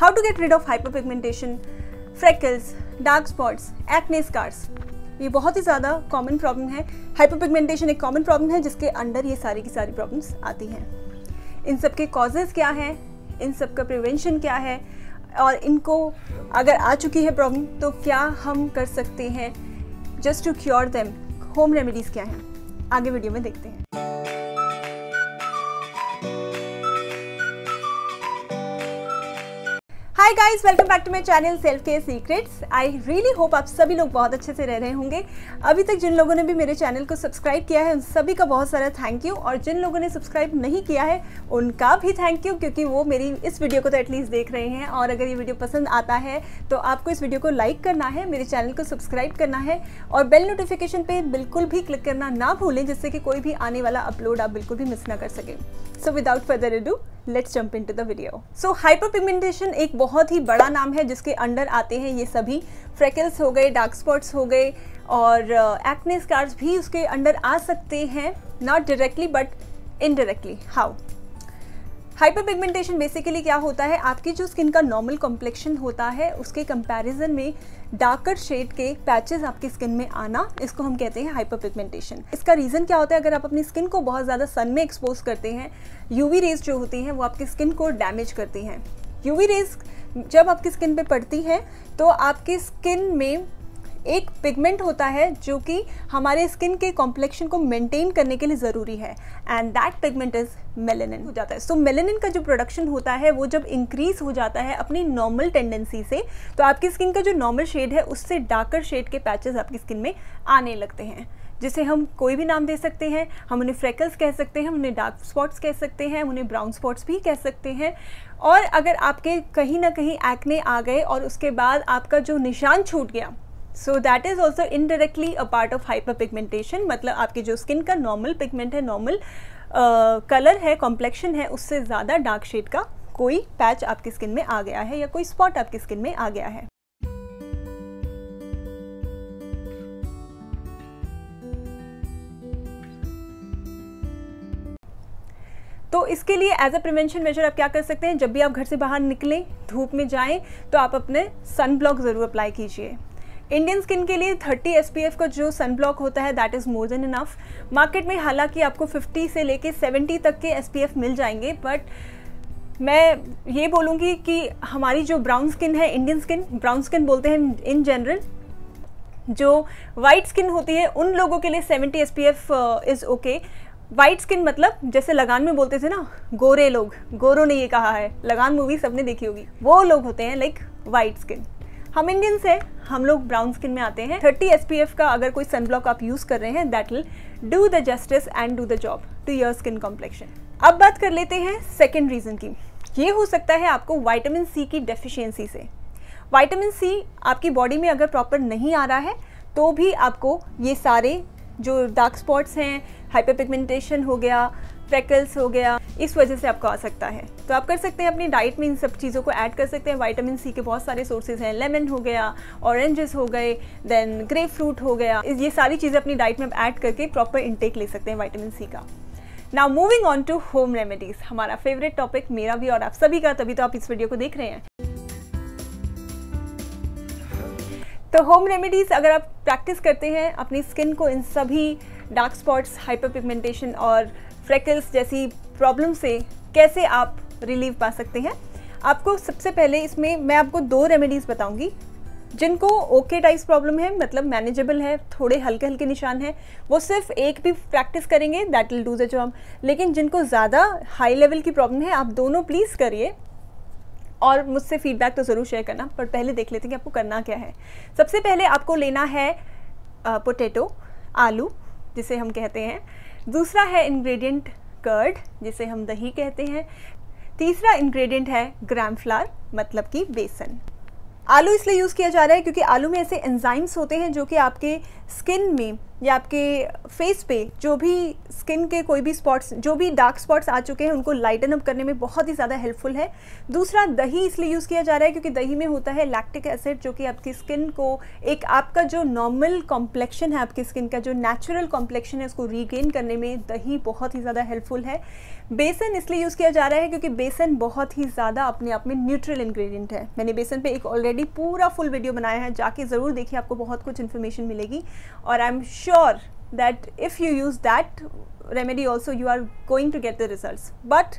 how to get get off hyper pigmentation freckles dark spots acne scars ये बहुत ही ज़्यादा कॉमन प्रॉब्लम है हाइपर पिगमेंटेशन एक कॉमन प्रॉब्लम है जिसके अंडर ये सारी की सारी प्रॉब्लम्स आती हैं इन सब के कॉजेज़ क्या हैं इन सब का प्रिवेंशन क्या है और इनको अगर आ चुकी है प्रॉब्लम तो क्या हम कर सकते हैं just to cure them home remedies क्या हैं आगे वीडियो में देखते हैं guys welcome back to my channel self care secrets I really hope आप सभी लोग बहुत अच्छे से रह रहे होंगे अभी तक जिन लोगों ने भी मेरे चैनल को सब्सक्राइब किया है उन सभी का बहुत सारा थैंक यू और जिन लोगों ने सब्सक्राइब नहीं किया है उनका भी थैंक यू क्योंकि वो मेरी इस वीडियो को तो एटलीस्ट देख रहे हैं और अगर ये वीडियो पसंद आता है तो आपको इस वीडियो को लाइक करना है मेरे चैनल को सब्सक्राइब करना है और बेल नोटिफिकेशन पर बिल्कुल भी क्लिक करना ना भूलें जिससे कि कोई भी आने वाला अपलोड आप बिल्कुल भी मिस ना कर सकें so without further ado let's jump into the video so pigmentation एक बहुत ही बड़ा नाम है जिसके अंडर आते हैं ये सभी फ्रेकल्स हो गए डार्क स्पॉट्स हो गए और एक्ने uh, स्कार्स भी उसके अंडर आ सकते हैं not directly but indirectly how hyper pigmentation basically क्या होता है आपकी जो स्किन का नॉर्मल कॉम्प्लेक्शन होता है उसके कंपैरिजन में डार्कर शेड के पैचेस आपकी स्किन में आना इसको हम कहते हैं हाइपर पिगमेंटेशन इसका रीज़न क्या होता है अगर आप अपनी स्किन को बहुत ज़्यादा सन में एक्सपोज करते हैं यूवी रेज जो होती हैं वो आपकी स्किन को डैमेज करती हैं यूवी रेज जब आपकी स्किन पे पड़ती है तो आपकी स्किन में एक पिगमेंट होता है जो कि हमारे स्किन के कॉम्प्लेक्शन को मेंटेन करने के लिए ज़रूरी है and that pigment is melanin हो जाता है सो so, मेलेनिन का जो प्रोडक्शन होता है वो जब इंक्रीज हो जाता है अपनी नॉर्मल टेंडेंसी से तो आपकी स्किन का जो नॉर्मल शेड है उससे डार्कर शेड के पैचेस आपकी स्किन में आने लगते हैं जिसे हम कोई भी नाम दे सकते हैं हम उन्हें फ्रेकल्स कह सकते हैं हम उन्हें डार्क स्पॉट्स कह सकते हैं उन्हें ब्राउन स्पॉट्स भी कह सकते हैं और अगर आपके कहीं ना कहीं एक्ने आ गए और उसके बाद आपका जो निशान छूट गया so that is also indirectly a part of hyper pigmentation मतलब आपकी जो स्किन का नॉर्मल पिगमेंट है नॉर्मल कलर uh, है कॉम्प्लेक्शन है उससे ज़्यादा डार्क शेड का कोई पैच आपकी स्किन में आ गया है या कोई स्पॉट आपकी स्किन में आ गया है तो इसके लिए एज अ प्रिवेंशन मेजर आप क्या कर सकते हैं जब भी आप घर से बाहर निकलें धूप में जाएं तो आप अपने सन ब्लॉक ज़रूर अप्लाई कीजिए इंडियन स्किन के लिए 30 एस का जो सन ब्लॉक होता है that is more than enough market में हालांकि आपको 50 से लेके 70 तक के एस मिल जाएंगे बट मैं ये बोलूँगी कि हमारी जो ब्राउन स्किन है इंडियन स्किन ब्राउन स्किन बोलते हैं इन जनरल जो वाइट स्किन होती है उन लोगों के लिए 70 S P F is okay white skin मतलब जैसे लगान में बोलते थे ना गोरे लोग गोरों ने ये कहा है लगान मूवी सबने देखी होगी वो लोग होते हैं लाइक वाइट स्किन हम इंडियंस हैं हम लोग ब्राउन स्किन में आते हैं 30 एस का अगर कोई सन ब्लॉक आप यूज कर रहे हैं that will do the justice and do the job to your skin complexion अब बात कर लेते हैं सेकेंड रीजन की ये हो सकता है आपको वाइटामिन सी की डेफिशिएंसी से वाइटामिन सी आपकी बॉडी में अगर प्रॉपर नहीं आ रहा है तो भी आपको ये सारे जो डार्क स्पॉट्स हैं हाइपरपिगमेंटेशन हो गया फ्रेकल्स हो गया इस वजह से आपको आ सकता है तो आप कर सकते हैं अपनी डाइट में इन सब चीज़ों को ऐड कर सकते हैं वाइटामिन सी के बहुत सारे सोर्सेज हैं लेमन हो गया ऑरेंजेस हो गए देन ग्रे फ्रूट हो गया ये सारी चीज़ें अपनी डाइट में ऐड करके प्रॉपर इंटेक ले सकते हैं वाइटामिन सी का now moving on to home remedies हमारा फेवरेट टॉपिक मेरा भी और आप सभी का तभी तो आप इस वीडियो को देख रहे हैं तो होम रेमेडीज़ अगर आप प्रैक्टिस करते हैं अपनी स्किन को इन सभी डार्क स्पॉट्स हाइपर पिगमेंटेशन और फ्रेकल्स जैसी प्रॉब्लम से कैसे आप रिलीव पा सकते हैं आपको सबसे पहले इसमें मैं आपको दो रेमेडीज़ बताऊंगी जिनको ओके टाइप्स प्रॉब्लम है मतलब मैनेजेबल है थोड़े हल्के हल्के निशान हैं वो सिर्फ एक भी प्रैक्टिस करेंगे that will do the job लेकिन जिनको ज़्यादा हाई लेवल की प्रॉब्लम है आप दोनों प्लीज़ करिए और मुझसे फीडबैक तो ज़रूर शेयर करना पर पहले देख लेते हैं कि आपको करना क्या है सबसे पहले आपको लेना है पोटैटो आलू जिसे हम कहते हैं दूसरा है इंग्रेडिएंट कर्ड जिसे हम दही कहते हैं तीसरा इंग्रेडिएंट है ग्राम फ्लार मतलब कि बेसन आलू इसलिए यूज़ किया जा रहा है क्योंकि आलू में ऐसे एंजाइम्स होते हैं जो कि आपके स्किन में या आपके फेस पे जो भी स्किन के कोई भी स्पॉट्स जो भी डार्क स्पॉट्स आ चुके हैं उनको लाइटन अप करने में बहुत ही ज़्यादा हेल्पफुल है दूसरा दही इसलिए यूज़ किया जा रहा है क्योंकि दही में होता है लैक्टिक एसिड जो कि आपकी स्किन को एक आपका जो नॉर्मल कॉम्प्लेक्शन है आपकी स्किन का जो नेचुरल कॉम्प्लेक्शन है उसको रीगेन करने में दही बहुत ही ज़्यादा हेल्पफुल है बेसन इसलिए यूज़ किया जा रहा है क्योंकि बेसन बहुत ही ज़्यादा अपने आप में न्यूट्रल इन्ग्रीडियंट है मैंने बेसन पर एक ऑलरेडी पूरा फुल वीडियो बनाया है जाके ज़रूर देखिए आपको बहुत कुछ इन्फॉर्मेशन मिलेगी और I am sure that if you use that remedy also you are going to get the results but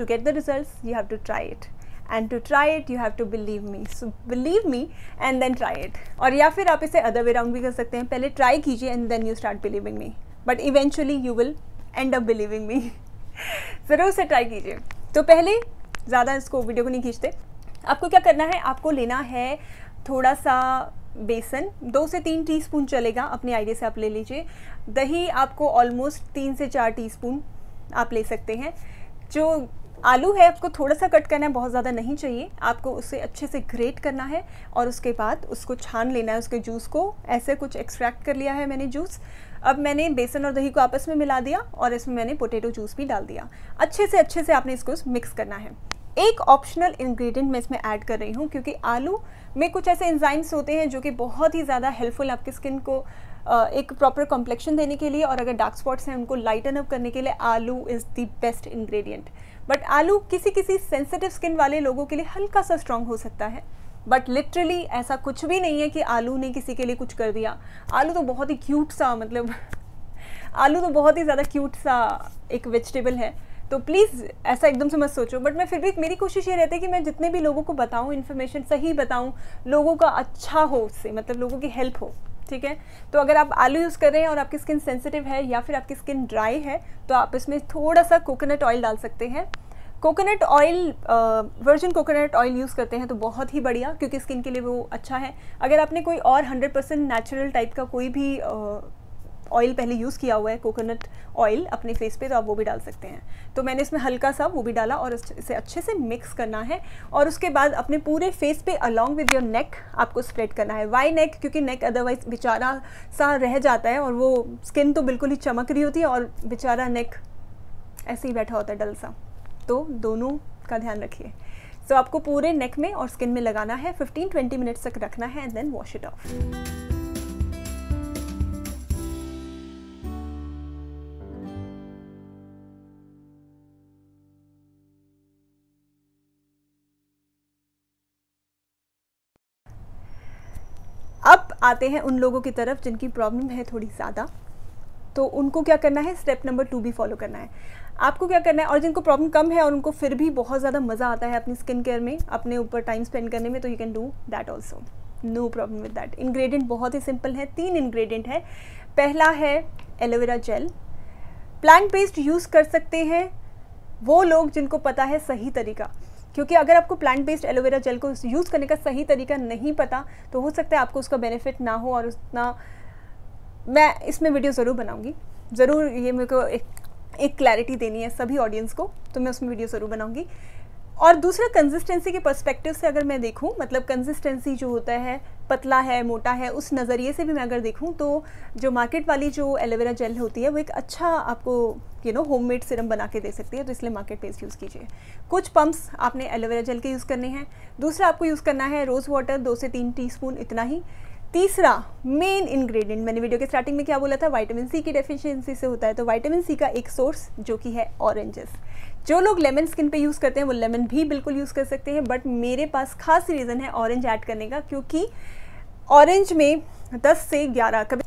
to get the results you have to try it and to try it you have to believe me so believe me and then try it और या फिर आप इसे other way round भी कर सकते हैं पहले ट्राई कीजिए and then you start believing me but eventually you will end up believing me ज़रूर से ट्राई कीजिए तो पहले ज़्यादा इसको वीडियो को नहीं खींचते आपको क्या करना है आपको लेना है थोड़ा सा बेसन दो से तीन टीस्पून चलेगा अपने आइडिया से आप ले लीजिए दही आपको ऑलमोस्ट तीन से चार टीस्पून आप ले सकते हैं जो आलू है आपको थोड़ा सा कट करना है बहुत ज़्यादा नहीं चाहिए आपको उसे अच्छे से ग्रेट करना है और उसके बाद उसको छान लेना है उसके जूस को ऐसे कुछ एक्सट्रैक्ट कर लिया है मैंने जूस अब मैंने बेसन और दही को आपस में मिला दिया और इसमें मैंने पोटैटो जूस भी डाल दिया अच्छे से अच्छे से आपने इसको मिक्स करना है एक ऑप्शनल इंग्रेडिएंट मैं इसमें ऐड कर रही हूँ क्योंकि आलू में कुछ ऐसे एंजाइम्स होते हैं जो कि बहुत ही ज़्यादा हेल्पफुल आपकी स्किन को एक प्रॉपर कॉम्प्लेक्शन देने के लिए और अगर डार्क स्पॉट्स हैं उनको लाइटन अप करने के लिए आलू is the best ingredient but आलू किसी किसी सेंसिटिव स्किन वाले लोगों के लिए हल्का सा स्ट्रॉन्ग हो सकता है बट लिटरली ऐसा कुछ भी नहीं है कि आलू ने किसी के लिए कुछ कर दिया आलू तो बहुत ही क्यूट सा मतलब आलू तो बहुत ही ज़्यादा क्यूट सा एक वेजिटेबल है तो प्लीज़ ऐसा एकदम से मत सोचो बट मैं फिर भी मेरी कोशिश ये रहती है कि मैं जितने भी लोगों को बताऊँ इन्फॉर्मेशन सही बताऊँ लोगों का अच्छा हो उससे मतलब लोगों की हेल्प हो ठीक है तो अगर आप आलू यूज़ कर रहे हैं और आपकी स्किन सेंसिटिव है या फिर आपकी स्किन ड्राई है तो आप इसमें थोड़ा सा कोकोनट ऑयल डाल सकते हैं coconut oil virgin coconut oil use करते हैं तो बहुत ही बढ़िया क्योंकि स्किन के लिए वो अच्छा है अगर आपने कोई और 100% नेचुरल टाइप का कोई भी uh, ऑयल पहले यूज़ किया हुआ है कोकोनट ऑयल अपने फेस पे तो आप वो भी डाल सकते हैं तो मैंने इसमें हल्का सा वो भी डाला और इसे अच्छे से मिक्स करना है और उसके बाद अपने पूरे फेस पे अलॉन्ग विद योर नेक आपको स्प्रेड करना है वाई नेक क्योंकि नेक अदरवाइज बेचारा सा रह जाता है और वो स्किन तो बिल्कुल ही चमक रही होती है और बेचारा नेक ऐसे ही बैठा होता है डल सा तो दोनों का ध्यान रखिए तो so, आपको पूरे नेक में और स्किन में लगाना है 15-20 मिनट्स तक रखना है and then wash it off आते हैं उन लोगों की तरफ जिनकी प्रॉब्लम है थोड़ी ज़्यादा तो उनको क्या करना है स्टेप नंबर टू भी फॉलो करना है आपको क्या करना है और जिनको प्रॉब्लम कम है और उनको फिर भी बहुत ज़्यादा मज़ा आता है अपनी स्किन केयर में अपने ऊपर टाइम स्पेंड करने में तो you can do that also no problem with that ingredient बहुत ही सिंपल है तीन इंग्रेडिएंट है पहला है aloe vera gel plant based use कर सकते हैं वो लोग जिनको पता है सही तरीका क्योंकि अगर आपको प्लांट बेस्ड एलोवेरा जेल को यूज़ करने का सही तरीका नहीं पता तो हो सकता है आपको उसका बेनिफिट ना हो और उतना मैं इसमें वीडियो ज़रूर बनाऊँगी ज़रूर ये मेरे को एक एक क्लैरिटी देनी है सभी ऑडियंस को तो मैं उसमें वीडियो ज़रूर बनाऊँगी और दूसरा कंसिस्टेंसी के पर्सपेक्टिव से अगर मैं देखूं मतलब कंसिस्टेंसी जो होता है पतला है मोटा है उस नज़रिए से भी मैं अगर देखूं तो जो मार्केट वाली जो एलोवेरा जेल होती है वो एक अच्छा आपको you know homemade serum बना के दे सकती है तो इसलिए मार्केट पेस्ट यूज़ कीजिए कुछ पम्प्स आपने एलोवेरा जेल के यूज़ करने हैं दूसरा आपको यूज़ करना है रोज़ वाटर दो से तीन टी इतना ही तीसरा मेन इंग्रेडिएंट मैंने वीडियो के स्टार्टिंग में क्या बोला था वाइटामिन सी की डेफिशिएंसी से होता है तो वाइटामिन सी का एक सोर्स जो कि है ऑरेंजेस जो लोग लेमन स्किन पे यूज़ करते हैं वो लेमन भी बिल्कुल यूज़ कर सकते हैं बट मेरे पास खास रीज़न है ऑरेंज ऐड करने का क्योंकि ऑरेंज में 10 से 11 कभी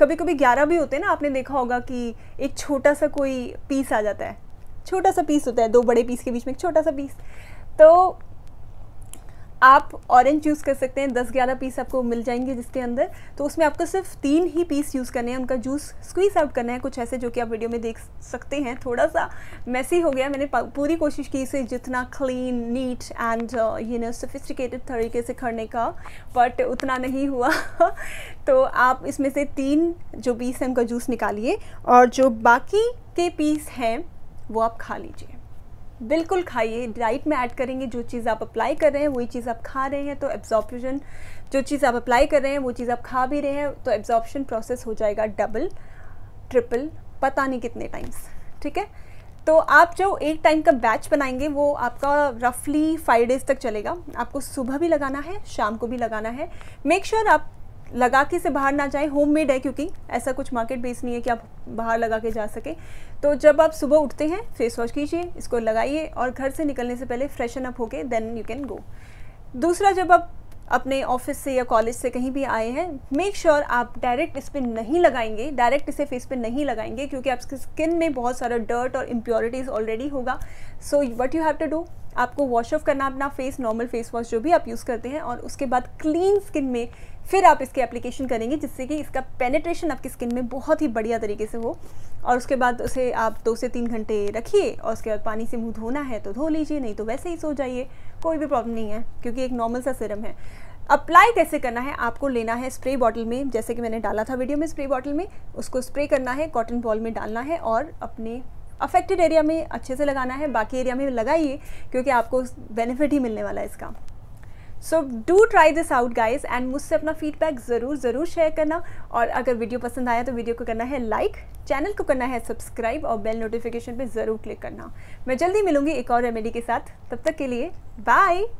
कभी कभी 11 भी होते हैं ना आपने देखा होगा कि एक छोटा सा कोई पीस आ जाता है छोटा सा पीस होता है दो बड़े पीस के बीच में एक छोटा सा पीस तो आप ऑरेंज यूज़ कर सकते हैं दस ग्यारह पीस आपको मिल जाएंगे जिसके अंदर तो उसमें आपको सिर्फ तीन ही पीस यूज़ करने हैं उनका जूस स्क्वीज़ आउट करना है कुछ ऐसे जो कि आप वीडियो में देख सकते हैं थोड़ा सा मैसी हो गया मैंने पूरी कोशिश की इसे जितना clean neat and you know sophisticated तरीके से करने का बट उतना नहीं हुआ तो आप इसमें से तीन जो पीस हैं उनका जूस निकालिए और जो बाकी के पीस हैं वो आप खा लीजिए बिल्कुल खाइए डाइट में ऐड करेंगे जो चीज़ आप अप्लाई कर रहे हैं वही चीज़ आप खा रहे हैं तो एब्जॉर्बन जो चीज़ आप अप्लाई कर रहे हैं वो चीज़ आप खा भी रहे हैं तो एब्जॉर्प्शन प्रोसेस हो जाएगा डबल ट्रिपल पता नहीं कितने टाइम्स ठीक है तो आप जो एक टाइम का बैच बनाएंगे वो आपका रफली फाइव डेज तक चलेगा आपको सुबह भी लगाना है शाम को भी लगाना है मेक श्योर sure आप लगा के से बाहर ना जाएं होम मेड है क्योंकि ऐसा कुछ मार्केट बेस नहीं है कि आप बाहर लगा के जा सकें तो जब आप सुबह उठते हैं फेस वॉश कीजिए इसको लगाइए और घर से निकलने से पहले फ्रेशन अप होके देन यू कैन गो दूसरा जब आप अपने ऑफिस से या कॉलेज से कहीं भी आए हैं मेक श्योर sure आप डायरेक्ट इस पर नहीं लगाएंगे डायरेक्ट इसे फेस पे नहीं लगाएंगे क्योंकि आपकी स्किन में बहुत सारा डर्ट और इम्प्योरिटीज़ ऑलरेडी होगा so what you have to do आपको वॉश ऑफ करना अपना फेस नॉर्मल फेस वॉश जो भी आप यूज़ करते हैं और उसके बाद क्लीन स्किन में फिर आप इसकी एप्लीकेशन करेंगे जिससे कि इसका पेनेट्रेशन आपकी स्किन में बहुत ही बढ़िया तरीके से हो और उसके बाद उसे आप दो से तीन घंटे रखिए और उसके बाद पानी से मुँह धोना है तो धो लीजिए नहीं तो वैसे ही सो जाइए कोई भी प्रॉब्लम नहीं है क्योंकि एक नॉर्मल सा सिरम है अप्लाई कैसे करना है आपको लेना है स्प्रे बॉटल में जैसे कि मैंने डाला था वीडियो में स्प्रे बॉटल में उसको स्प्रे करना है कॉटन बॉल में डालना है और अपने अफेक्टेड एरिया में अच्छे से लगाना है बाकी एरिया में लगाइए क्योंकि आपको बेनिफिट ही मिलने वाला है इसका so do try this out guys and मुझसे अपना फीडबैक ज़रूर ज़रूर शेयर करना और अगर वीडियो पसंद आया तो वीडियो को करना है लाइक like, चैनल को करना है सब्सक्राइब और बेल नोटिफिकेशन पे ज़रूर क्लिक करना मैं जल्दी मिलूंगी एक और रेमेडी के साथ तब तक के लिए बाय